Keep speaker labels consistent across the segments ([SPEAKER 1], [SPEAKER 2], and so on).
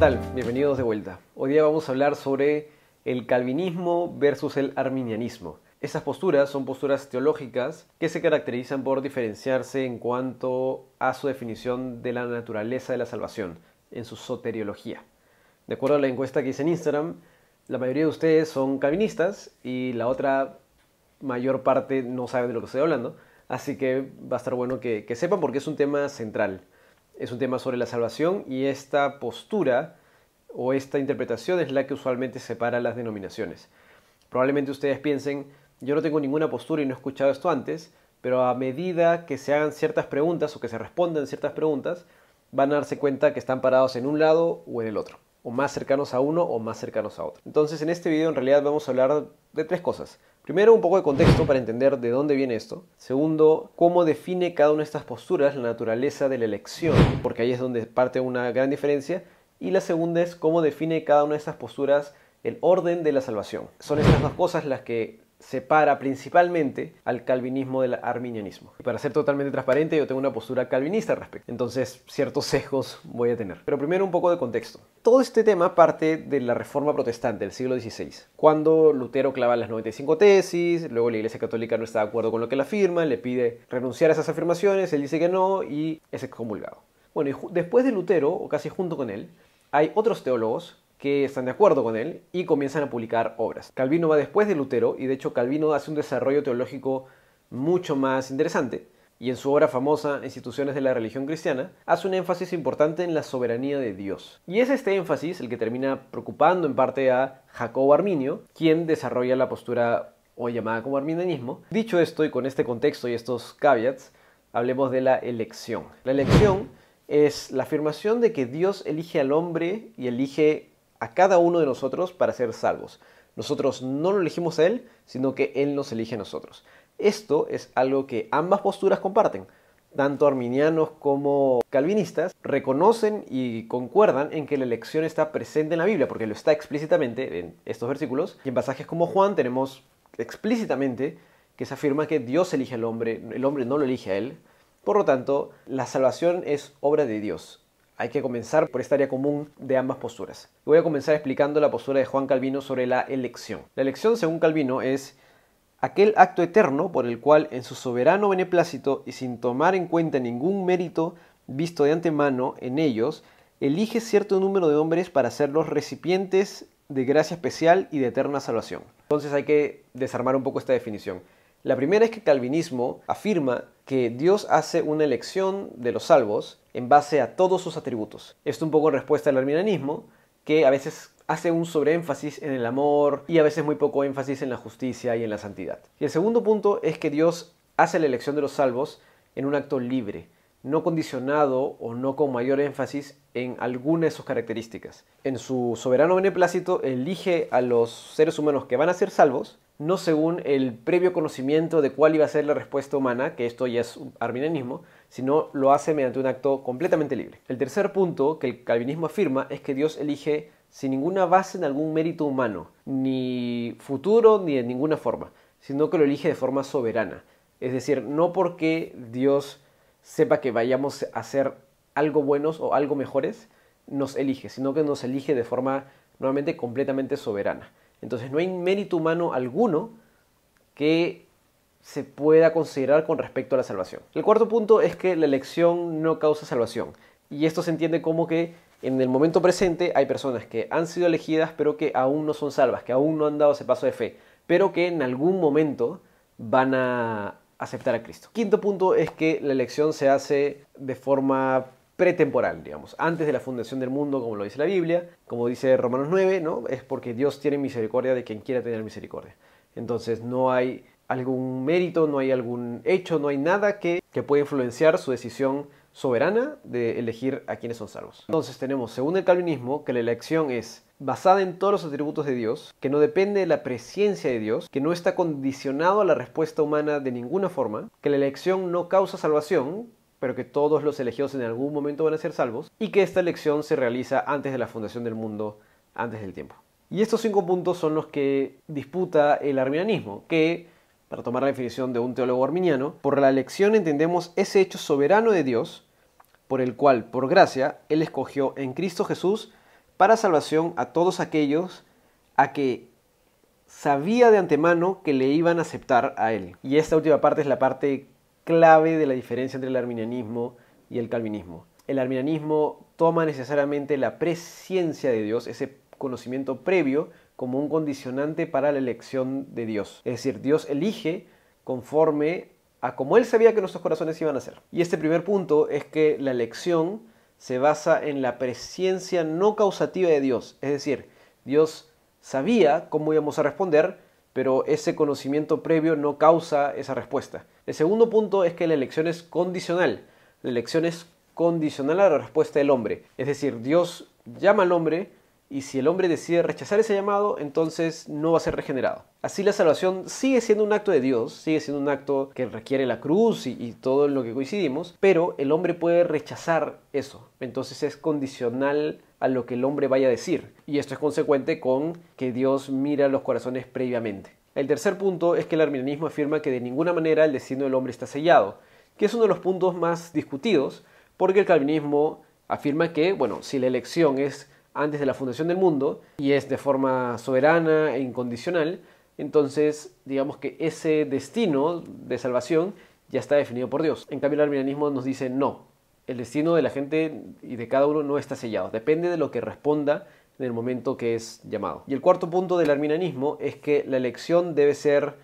[SPEAKER 1] tal? Bienvenidos de vuelta. Hoy día vamos a hablar sobre el calvinismo versus el arminianismo. Esas posturas son posturas teológicas que se caracterizan por diferenciarse en cuanto a su definición de la naturaleza de la salvación, en su soteriología. De acuerdo a la encuesta que hice en Instagram, la mayoría de ustedes son calvinistas y la otra mayor parte no sabe de lo que estoy hablando, así que va a estar bueno que, que sepan porque es un tema central. Es un tema sobre la salvación y esta postura o esta interpretación es la que usualmente separa las denominaciones. Probablemente ustedes piensen, yo no tengo ninguna postura y no he escuchado esto antes, pero a medida que se hagan ciertas preguntas o que se respondan ciertas preguntas, van a darse cuenta que están parados en un lado o en el otro, o más cercanos a uno o más cercanos a otro. Entonces en este video en realidad vamos a hablar de tres cosas. Primero, un poco de contexto para entender de dónde viene esto. Segundo, cómo define cada una de estas posturas la naturaleza de la elección, porque ahí es donde parte una gran diferencia y la segunda es cómo define cada una de estas posturas el orden de la salvación. Son estas dos cosas las que separa principalmente al calvinismo del arminianismo. Y para ser totalmente transparente, yo tengo una postura calvinista al respecto. Entonces, ciertos sesgos voy a tener. Pero primero un poco de contexto. Todo este tema parte de la Reforma Protestante del siglo XVI, cuando Lutero clava las 95 tesis, luego la Iglesia Católica no está de acuerdo con lo que él afirma, le pide renunciar a esas afirmaciones, él dice que no y es excomulgado. Bueno, y después de Lutero, o casi junto con él, hay otros teólogos que están de acuerdo con él y comienzan a publicar obras. Calvino va después de Lutero y de hecho Calvino hace un desarrollo teológico mucho más interesante y en su obra famosa Instituciones de la Religión Cristiana hace un énfasis importante en la soberanía de Dios. Y es este énfasis el que termina preocupando en parte a Jacobo Arminio, quien desarrolla la postura hoy llamada como arminianismo. Dicho esto y con este contexto y estos caveats, hablemos de la elección. La elección es la afirmación de que Dios elige al hombre y elige a cada uno de nosotros para ser salvos. Nosotros no lo elegimos a Él, sino que Él nos elige a nosotros. Esto es algo que ambas posturas comparten. Tanto arminianos como calvinistas reconocen y concuerdan en que la elección está presente en la Biblia, porque lo está explícitamente en estos versículos. Y en pasajes como Juan tenemos explícitamente que se afirma que Dios elige al hombre, el hombre no lo elige a Él, por lo tanto, la salvación es obra de Dios. Hay que comenzar por esta área común de ambas posturas. Voy a comenzar explicando la postura de Juan Calvino sobre la elección. La elección, según Calvino, es aquel acto eterno por el cual en su soberano beneplácito y sin tomar en cuenta ningún mérito visto de antemano en ellos, elige cierto número de hombres para ser los recipientes de gracia especial y de eterna salvación. Entonces hay que desarmar un poco esta definición. La primera es que calvinismo afirma que Dios hace una elección de los salvos en base a todos sus atributos. Esto un poco en respuesta al arminianismo, que a veces hace un sobreénfasis en el amor y a veces muy poco énfasis en la justicia y en la santidad. Y el segundo punto es que Dios hace la elección de los salvos en un acto libre, no condicionado o no con mayor énfasis en alguna de sus características. En su soberano beneplácito elige a los seres humanos que van a ser salvos, no según el previo conocimiento de cuál iba a ser la respuesta humana, que esto ya es arminianismo, sino lo hace mediante un acto completamente libre. El tercer punto que el calvinismo afirma es que Dios elige sin ninguna base en algún mérito humano, ni futuro ni de ninguna forma, sino que lo elige de forma soberana. Es decir, no porque Dios sepa que vayamos a hacer algo buenos o algo mejores, nos elige, sino que nos elige de forma nuevamente completamente soberana. Entonces no hay mérito humano alguno que se pueda considerar con respecto a la salvación. El cuarto punto es que la elección no causa salvación. Y esto se entiende como que en el momento presente hay personas que han sido elegidas pero que aún no son salvas, que aún no han dado ese paso de fe, pero que en algún momento van a, aceptar a Cristo. Quinto punto es que la elección se hace de forma pretemporal, digamos, antes de la fundación del mundo, como lo dice la Biblia, como dice Romanos 9, ¿no? Es porque Dios tiene misericordia de quien quiera tener misericordia. Entonces no hay algún mérito, no hay algún hecho, no hay nada que, que pueda influenciar su decisión soberana de elegir a quienes son salvos. Entonces tenemos, según el calvinismo, que la elección es basada en todos los atributos de Dios, que no depende de la presencia de Dios, que no está condicionado a la respuesta humana de ninguna forma, que la elección no causa salvación, pero que todos los elegidos en algún momento van a ser salvos, y que esta elección se realiza antes de la fundación del mundo, antes del tiempo. Y estos cinco puntos son los que disputa el arminianismo, que para tomar la definición de un teólogo arminiano, por la elección entendemos ese hecho soberano de Dios, por el cual, por gracia, Él escogió en Cristo Jesús para salvación a todos aquellos a que sabía de antemano que le iban a aceptar a Él. Y esta última parte es la parte clave de la diferencia entre el arminianismo y el calvinismo. El arminianismo toma necesariamente la presciencia de Dios, ese conocimiento previo, como un condicionante para la elección de Dios. Es decir, Dios elige conforme a como Él sabía que nuestros corazones iban a ser. Y este primer punto es que la elección se basa en la presencia no causativa de Dios. Es decir, Dios sabía cómo íbamos a responder, pero ese conocimiento previo no causa esa respuesta. El segundo punto es que la elección es condicional. La elección es condicional a la respuesta del hombre. Es decir, Dios llama al hombre, y si el hombre decide rechazar ese llamado, entonces no va a ser regenerado. Así la salvación sigue siendo un acto de Dios, sigue siendo un acto que requiere la cruz y, todo lo que coincidimos, pero el hombre puede rechazar eso. Entonces es condicional a lo que el hombre vaya a decir. Y esto es consecuente con que Dios mira los corazones previamente. El tercer punto es que el arminianismo afirma que de ninguna manera el destino del hombre está sellado, que es uno de los puntos más discutidos, porque el calvinismo afirma que, bueno, si la elección es antes de la fundación del mundo y es de forma soberana e incondicional, entonces digamos que ese destino de salvación ya está definido por Dios. En cambio el arminianismo nos dice no, el destino de la gente y de cada uno no está sellado, depende de lo que responda en el momento que es llamado. Y el cuarto punto del arminianismo es que la elección debe ser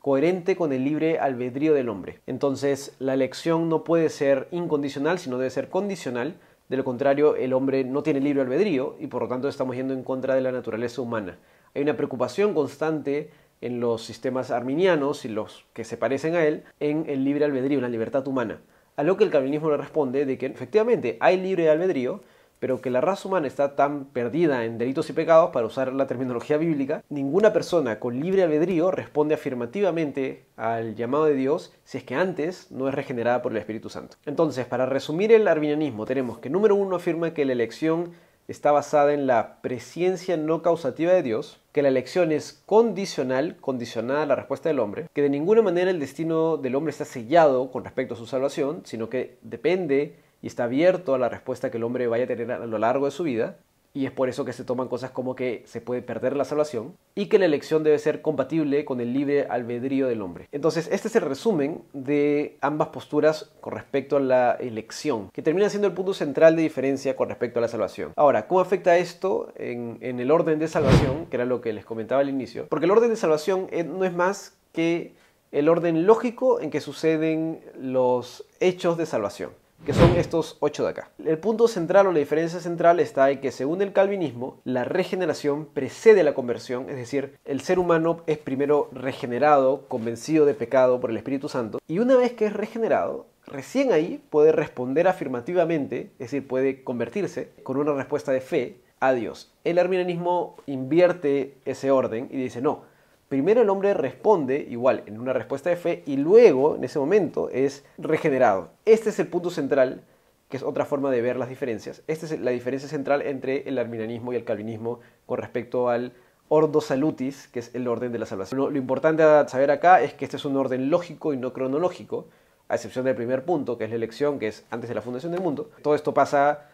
[SPEAKER 1] coherente con el libre albedrío del hombre. Entonces, la elección no puede ser incondicional, sino debe ser condicional de lo contrario, el hombre no tiene libre albedrío y por lo tanto estamos yendo en contra de la naturaleza humana. Hay una preocupación constante en los sistemas arminianos y los que se parecen a él en el libre albedrío, en la libertad humana. A lo que el calvinismo le responde de que efectivamente hay libre albedrío, pero que la raza humana está tan perdida en delitos y pecados, para usar la terminología bíblica, ninguna persona con libre albedrío responde afirmativamente al llamado de Dios si es que antes no es regenerada por el Espíritu Santo. Entonces, para resumir el arminianismo, tenemos que número uno afirma que la elección está basada en la presencia no causativa de Dios, que la elección es condicional, condicionada a la respuesta del hombre, que de ninguna manera el destino del hombre está sellado con respecto a su salvación, sino que depende y está abierto a la respuesta que el hombre vaya a tener a lo largo de su vida, y es por eso que se toman cosas como que se puede perder la salvación y que la elección debe ser compatible con el libre albedrío del hombre. Entonces, este es el resumen de ambas posturas con respecto a la elección, que termina siendo el punto central de diferencia con respecto a la salvación. Ahora, ¿cómo afecta esto en, en el orden de salvación, que era lo que les comentaba al inicio? Porque el orden de salvación eh, no es más que el orden lógico en que suceden los hechos de salvación que son estos ocho de acá. El punto central o la diferencia central está en que según el calvinismo, la regeneración precede la conversión, es decir, el ser humano es primero regenerado, convencido de pecado por el Espíritu Santo, y una vez que es regenerado, recién ahí puede responder afirmativamente, es decir, puede convertirse con una respuesta de fe a Dios. El arminianismo invierte ese orden y dice, no, primero el hombre responde, igual, en una respuesta de fe, y luego, en ese momento, es regenerado. Este es el punto central, que es otra forma de ver las diferencias. Esta es la diferencia central entre el arminianismo y el calvinismo con respecto al ordo salutis, que es el orden de la salvación. Lo, importante a saber acá es que este es un orden lógico y no cronológico, a excepción del primer punto, que es la elección, que es antes de la fundación del mundo. Todo esto pasa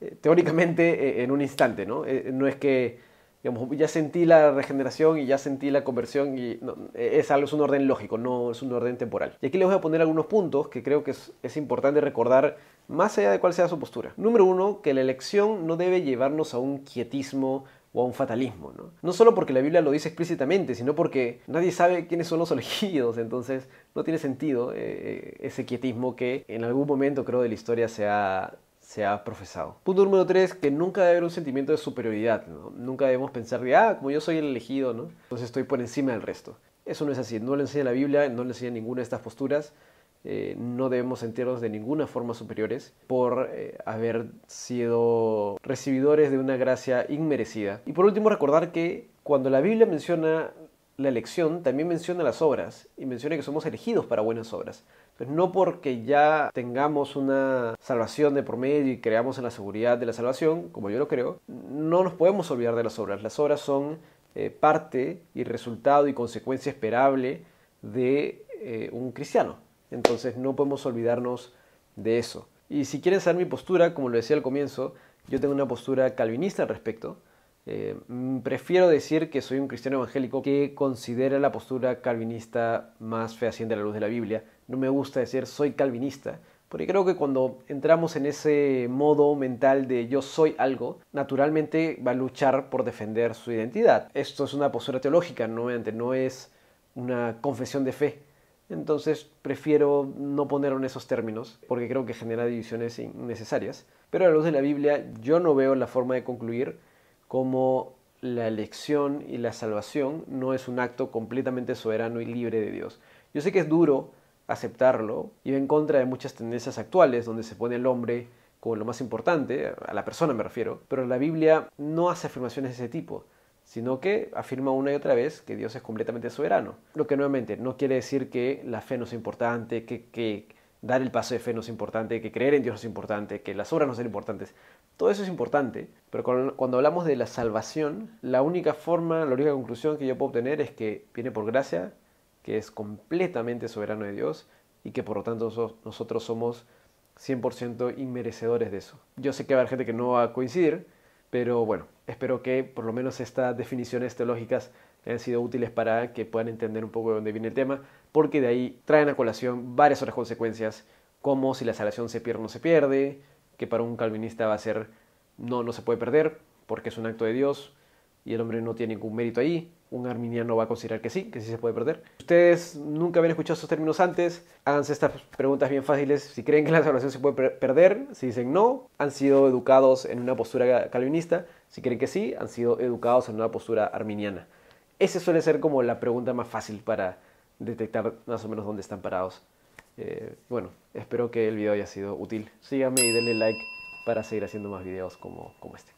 [SPEAKER 1] eh, teóricamente eh, en un instante, ¿no? Eh, no es que Digamos, ya sentí la regeneración y ya sentí la conversión y es algo, es un orden lógico, no es un orden temporal. Y aquí les voy a poner algunos puntos que creo que es, importante recordar más allá de cuál sea su postura. Número uno, que la elección no debe llevarnos a un quietismo o a un fatalismo. ¿no? solo porque la Biblia lo dice explícitamente, sino porque nadie sabe quiénes son los elegidos, entonces no tiene sentido eh, eh, ese quietismo que en algún momento creo de la historia se ha, se ha profesado. Punto número tres, que nunca debe haber un sentimiento de superioridad, Nunca debemos pensar de, ah, como yo soy el elegido, ¿no? Entonces estoy por encima del resto. Eso no es así, no le enseña la Biblia, no le enseña ninguna de estas posturas. Eh, no debemos sentirnos de ninguna forma superiores por eh, haber sido recibidores de una gracia inmerecida. Y por último, recordar que cuando la Biblia menciona la elección también menciona las obras y menciona que somos elegidos para buenas obras. no porque ya tengamos una salvación de por y creamos en la seguridad de la salvación, como yo lo creo, no nos podemos olvidar de las obras. Las obras son eh, parte y resultado y consecuencia esperable de eh, un cristiano. Entonces no podemos olvidarnos de eso. Y si quieren saber mi postura, como lo decía al comienzo, yo tengo una postura calvinista al respecto. Eh, prefiero decir que soy un cristiano evangélico que considera la postura calvinista más fehaciente a la luz de la Biblia. No me gusta decir soy calvinista, porque creo que cuando entramos en ese modo mental de yo soy algo, naturalmente va a luchar por defender su identidad. Esto es una postura teológica, no, no es una confesión de fe. Entonces prefiero no ponerlo en esos términos, porque creo que genera divisiones innecesarias. Pero a la luz de la Biblia yo no veo la forma de concluir como la elección y la salvación no es un acto completamente soberano y libre de Dios. Yo sé que es duro aceptarlo y va en contra de muchas tendencias actuales donde se pone el hombre como lo más importante, a la persona me refiero, pero la Biblia no hace afirmaciones de ese tipo, sino que afirma una y otra vez que Dios es completamente soberano. Lo que nuevamente no quiere decir que la fe no sea importante, que, que dar el paso de fe no es importante, que creer en Dios no es importante, que las obras no son importantes. Todo eso es importante, pero cuando, hablamos de la salvación, la única forma, la única conclusión que yo puedo obtener es que viene por gracia, que es completamente soberano de Dios y que por lo tanto nosotros somos 100% inmerecedores de eso. Yo sé que va a haber gente que no va a coincidir, pero bueno, espero que por lo menos estas definiciones teológicas han sido útiles para que puedan entender un poco de dónde viene el tema, porque de ahí traen a colación varias otras consecuencias, como si la salvación se pierde o no se pierde, que para un calvinista va a ser no, no se puede perder, porque es un acto de Dios y el hombre no tiene ningún mérito ahí. Un arminiano va a considerar que sí, que sí se puede perder. Ustedes nunca habían escuchado estos términos antes. Háganse estas preguntas bien fáciles. Si creen que la salvación se puede perder, si dicen no, han sido educados en una postura calvinista. Si creen que sí, han sido educados en una postura arminiana. Esa suele ser como la pregunta más fácil para detectar más o menos dónde están parados. Eh, bueno, espero que el video haya sido útil. Síganme y denle like para seguir haciendo más videos como, como este.